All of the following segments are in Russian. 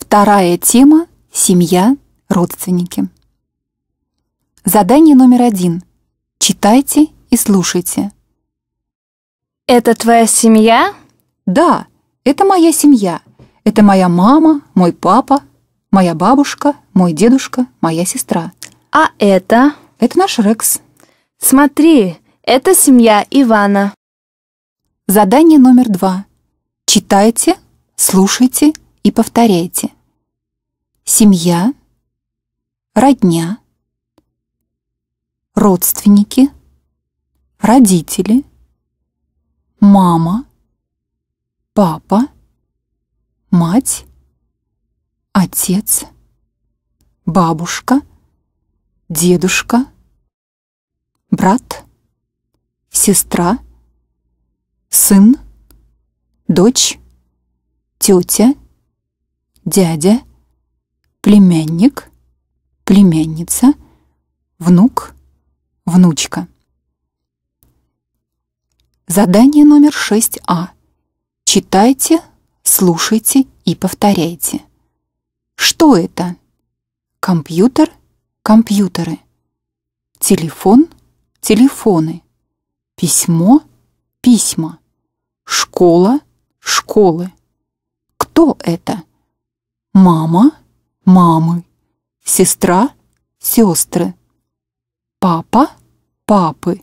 Вторая тема – семья, родственники. Задание номер один. Читайте и слушайте. Это твоя семья? Да, это моя семья. Это моя мама, мой папа, моя бабушка, мой дедушка, моя сестра – а это? Это наш Рекс. Смотри, это семья Ивана. Задание номер два. Читайте, слушайте и повторяйте. Семья, родня, родственники, родители, мама, папа, мать, отец, бабушка – дедушка, брат, сестра, сын, дочь, тетя, дядя, племянник, племянница, внук, внучка. Задание номер 6А. Читайте, слушайте и повторяйте. Что это? Компьютер компьютеры. Телефон – телефоны. Письмо – письма. Школа – школы. Кто это? Мама – мамы. Сестра – сестры. Папа – папы.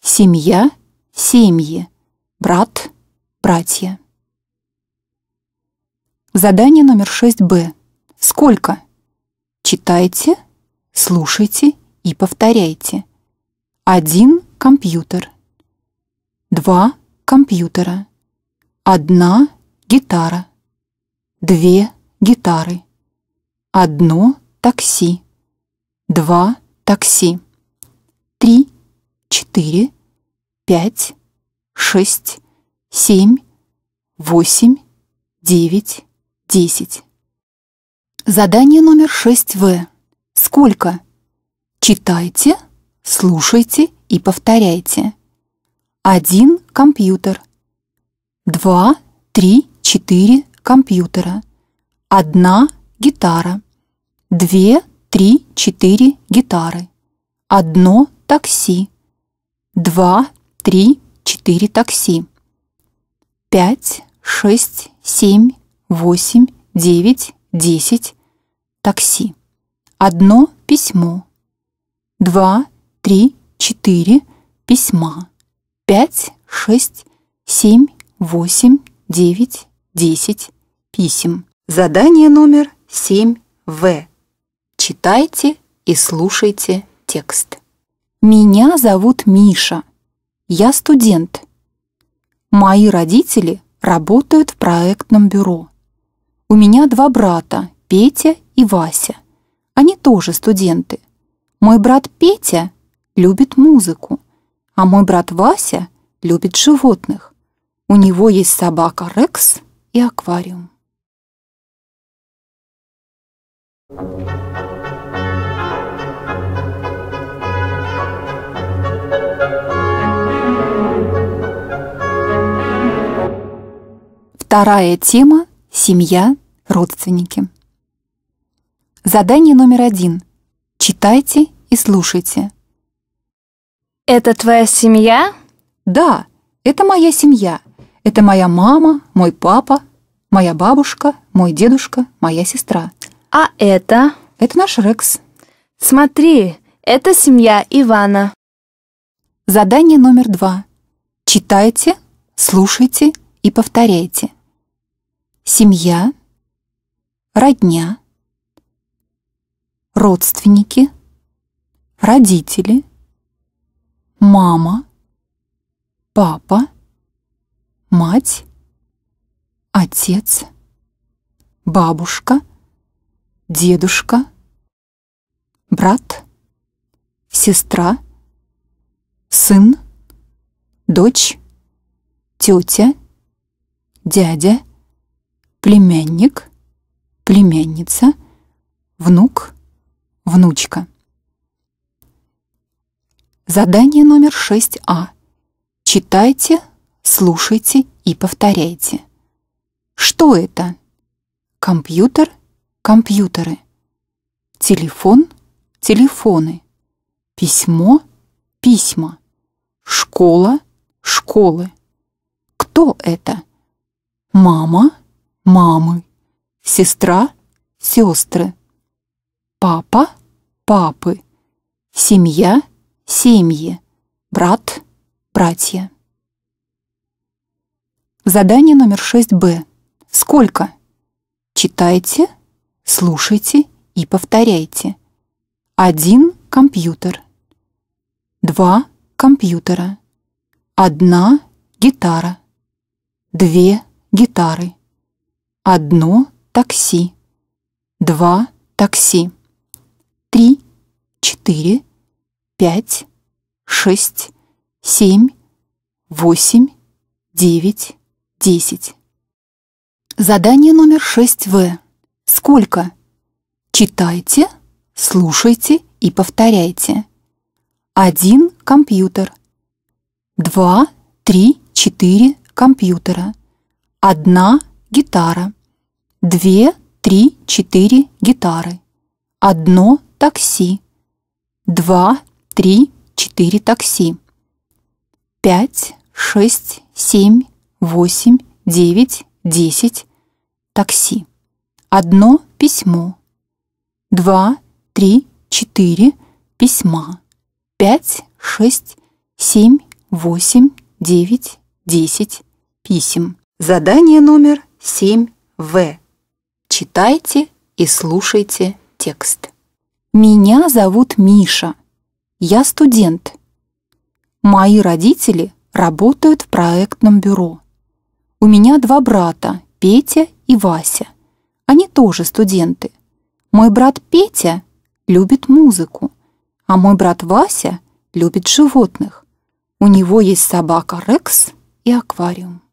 Семья – семьи. Брат – братья. Задание номер 6Б. Сколько? Читайте Слушайте и повторяйте. Один компьютер. Два компьютера. Одна гитара. Две гитары. Одно такси. Два такси. Три, четыре, пять, шесть, семь, восемь, девять, десять. Задание номер 6В. Сколько? Читайте, слушайте и повторяйте. Один компьютер. Два, три, четыре компьютера. Одна гитара. Две, три, четыре гитары. Одно такси. Два, три, четыре такси. Пять, шесть, семь, восемь, девять, десять такси. Одно письмо. Два, три, четыре письма. Пять, шесть, семь, восемь, девять, десять писем. Задание номер 7В. Читайте и слушайте текст. Меня зовут Миша. Я студент. Мои родители работают в проектном бюро. У меня два брата, Петя и Вася. Они тоже студенты. Мой брат Петя любит музыку, а мой брат Вася любит животных. У него есть собака Рекс и аквариум. Вторая тема – семья, родственники. Задание номер один. Читайте и слушайте. Это твоя семья? Да, это моя семья. Это моя мама, мой папа, моя бабушка, мой дедушка, моя сестра. А это? Это наш Рекс. Смотри, это семья Ивана. Задание номер два. Читайте, слушайте и повторяйте. Семья, родня, родственники, родители, мама, папа, мать, отец, бабушка, дедушка, брат, сестра, сын, дочь, тетя, дядя, племянник, племянница, внук – внучка. Задание номер 6А. Читайте, слушайте и повторяйте. Что это? Компьютер, компьютеры. Телефон, телефоны. Письмо, письма. Школа, школы. Кто это? Мама, мамы. Сестра, сестры папа, папы, семья, семьи, брат, братья. Задание номер 6Б. Сколько? Читайте, слушайте и повторяйте. Один компьютер. Два компьютера. Одна гитара. Две гитары. Одно такси. Два такси три, четыре, пять, шесть, семь, восемь, девять, десять. Задание номер шесть в Сколько? Читайте, слушайте и повторяйте. Один компьютер. Два, три, четыре компьютера. Одна гитара. Две, три, четыре гитары. Одно такси. Два, три, четыре такси. Пять, шесть, семь, восемь, девять, десять такси. Одно письмо. Два, три, четыре письма. Пять, шесть, семь, восемь, девять, десять писем. Задание номер 7В. Читайте и слушайте текст. Меня зовут Миша. Я студент. Мои родители работают в проектном бюро. У меня два брата, Петя и Вася. Они тоже студенты. Мой брат Петя любит музыку, а мой брат Вася любит животных. У него есть собака Рекс и аквариум.